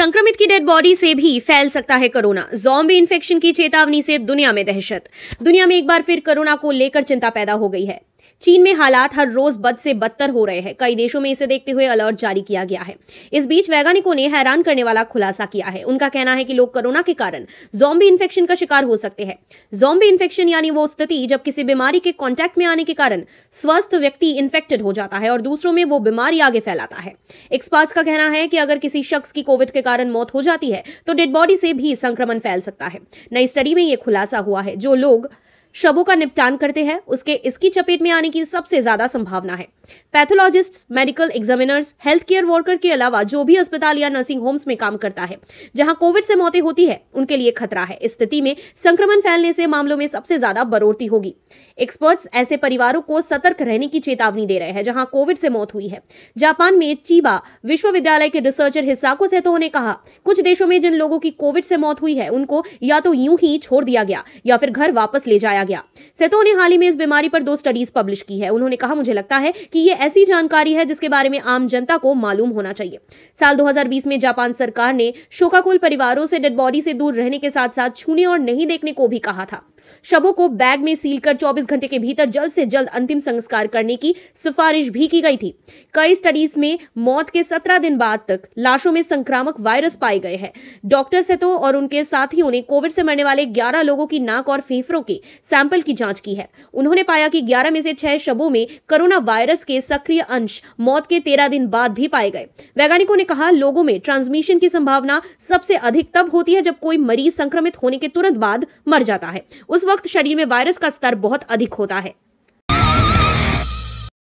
संक्रमित की dead body से भी फैल सकता है कोरोना जॉम्बी इन्फेक्शन की चेतावनी से दुनिया में दहशत दुनिया में एक बार फिर कोरोना को लेकर चिंता पैदा हो गई है चीन में हालात हर रोज बद से बदतर हो रहे हैं कई देशों में इसे देखते हुए अलर्ट जारी किया गया है इस बीच वैज्ञानिकों ने हैरान करने वाला खुलासा किया है उनका कहना है कि लोग कोरोना के कारण जोम्बी इन्फेक्शन का शिकार हो सकते हैं जोम्बी इन्फेक्शन यानी वो स्थिति जब किसी बीमारी के कॉन्टैक्ट में आने के कारण स्वस्थ व्यक्ति इन्फेक्टेड हो जाता है और दूसरों में वो बीमारी आगे फैलाता है एक्सपर्ट्स का कहना है कि अगर किसी शख्स की कोविड के कारण मौत हो जाती है तो डेड बॉडी से भी संक्रमण फैल सकता है नई स्टडी में यह खुलासा हुआ है जो लोग शवों का निपटान करते हैं उसके इसकी चपेट में आने की सबसे ज्यादा संभावना है pathologist medical examiners health care worker के अलावा जो भी अस्पताल या नर्सिंग होम्स में काम करता है जहां कोविड से मौतें होती है उनके लिए खतरा है इस स्थिति में संक्रमण फैलने से मामलों में सबसे ज्यादा बढ़ोतरी होगी एक्सपर्ट्स ऐसे परिवारों को सतर्क रहने की चेतावनी दे रहे हैं जहां कोविड से मौत हुई है जापान में चीबा विश्वविद्यालय के रिसर्चर हिस्साको सेतो ने कहा कुछ देशों में जिन लोगों की कोविड से मौत हुई है उनको या तो यूं ही छोड़ दिया गया या फिर घर वापस ले जाया पाया गया सेतो ने हाल ही में इस बीमारी पर दो स्टडीज पब्लिश की है उन्होंने कहा मुझे लगता है कि ये ऐसी जानकारी है जिसके बारे में आम जनता को मालूम होना चाहिए साल 2020 में जापान सरकार ने शोकाकुल परिवारों से डेड बॉडी से दूर रहने के साथ साथ छूने और नहीं देखने को भी कहा था शवों को बैग में सील कर 24 घंटे के भीतर जल्द से जल्द अंतिम संस्कार करने की सिफारिश भी की गई थी कई स्टडीज में मौत के 17 दिन बाद तक लाशों में संक्रामक वायरस पाए गए हैं डॉक्टर से तो और उनके साथियों ने कोविड से मरने वाले ग्यारह लोगों की नाक और फेफड़ों के सैंपल की जांच की है उन्होंने पाया कि ग्यारह में से छह शवों में कोरोना वायरस के सक्रिय अंश मौत के तेरह दिन बाद भी पाए गए वैज्ञानिकों ने कहा लोगों में ट्रांसमिशन की संभावना सबसे अधिक तब होती है जब कोई मरीज संक्रमित होने के तुरंत बाद मर जाता है उस वक्त शरीर में वायरस का स्तर बहुत अधिक होता है